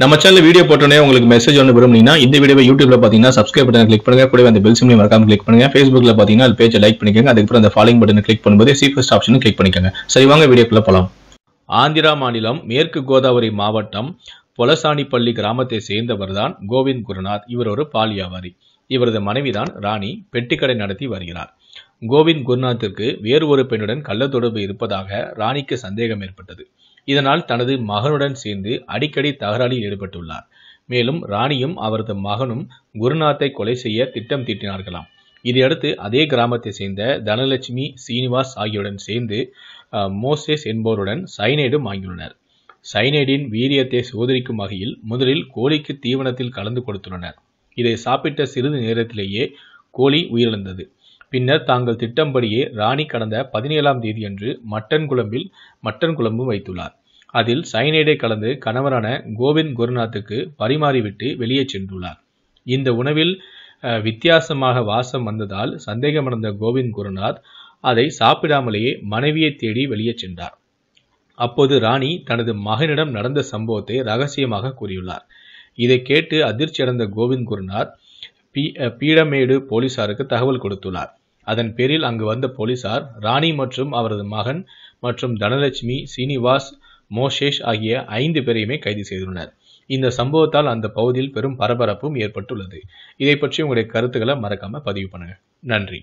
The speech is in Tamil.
நம்ம சேனல் வீடியோ போட்டோன்னே உங்களுக்கு மெசேஜ் ஒன்று விரும்புனீங்கன்னா இந்த வீடியோ யூடியூப்ல பார்த்தீங்கன்னா சப்ஸ்கிரைப் பட்டன் கிளிக் பண்ணுங்க கூட அந்த பெல் சிம்லையும் மறக்காம கிளிக் பண்ணுங்க ஃபேஸ்புக்ல பார்த்தீங்கன்னா அது பேஜை லைக் பண்ணிக்கோங்க அதுக்கப்புறம் அந்த ஃபாலோ பட்டன் கிளிக் பண்ணும்போது சீஃபஸ்ட் ஆப்ஷன் கிளிக் பண்ணிக்கோங்க சரி வாங்க வீடியோக்குள்ள போகலாம் ஆந்திரா மாநிலம் மேற்கு கோதாவரி மாவட்டம் பொலசாணிப்பள்ளி கிராமத்தை சேர்ந்தவர் தான் கோவிந்த் குருநாத் இவர் ஒரு பால் வியாபாரி இவரது மனைவிதான் ராணி பெட்டிக்கடை நடத்தி வருகிறார் கோவிந்த் குருநாத்திற்கு வேறு ஒரு பெண்ணுடன் கள்ள தொடர்பு இருப்பதாக ராணிக்கு சந்தேகம் ஏற்பட்டது இதனால் தனது மகனுடன் சேர்ந்து அடிக்கடி தகராறில் ஈடுபட்டுள்ளார் மேலும் ராணியும் அவரது மகனும் குருநாத்தை கொலை செய்ய திட்டம் தீட்டினார்களாம் இதையடுத்து அதே கிராமத்தை சேர்ந்த தனலட்சுமி சீனிவாஸ் ஆகியோருடன் சேர்ந்து மோசேஸ் என்பவருடன் சைனைடும் வாங்கியுள்ளனர் சைனைடின் வீரியத்தை சோதரிக்கும் வகையில் முதலில் கோழிக்கு தீவனத்தில் கலந்து கொடுத்துள்ளனர் இதை சாப்பிட்ட சிறிது நேரத்திலேயே கோழி உயிரிழந்தது பின்னர் தாங்கள் திட்டம்படியே ராணி கடந்த பதினேழாம் தேதியன்று மட்டன் குழம்பில் மட்டன் குழம்பு வைத்துள்ளார் அதில் சைனைடை கலந்து கணவரான கோவிந்த் குருநாத்துக்கு பரிமாறிவிட்டு வெளியே சென்றுள்ளார் இந்த உணவில் வித்தியாசமாக வாசம் வந்ததால் சந்தேகமடைந்த கோவிந்த் குருநாத் அதை சாப்பிடாமலேயே மனைவியை தேடி வெளியே சென்றார் அப்போது ராணி தனது மகனிடம் நடந்த சம்பவத்தை ரகசியமாக கூறியுள்ளார் இதை கேட்டு அதிர்ச்சியடைந்த கோவிந்த் குருநாத் பீ பீடமேடு போலீசாருக்கு தகவல் கொடுத்துள்ளார் அதன் பேரில் அங்கு வந்த போலீசார் ராணி மற்றும் அவரது மகன் மற்றும் தனலட்சுமி சீனிவாஸ் மோஷேஷ் ஆகிய ஐந்து பேரையுமே கைது செய்துள்ளனர் இந்த சம்பவத்தால் அந்த பகுதியில் பெரும் பரபரப்பும் ஏற்பட்டுள்ளது இதை பற்றி உங்களுடைய கருத்துக்களை மறக்காம பதிவு பண்ணுங்க நன்றி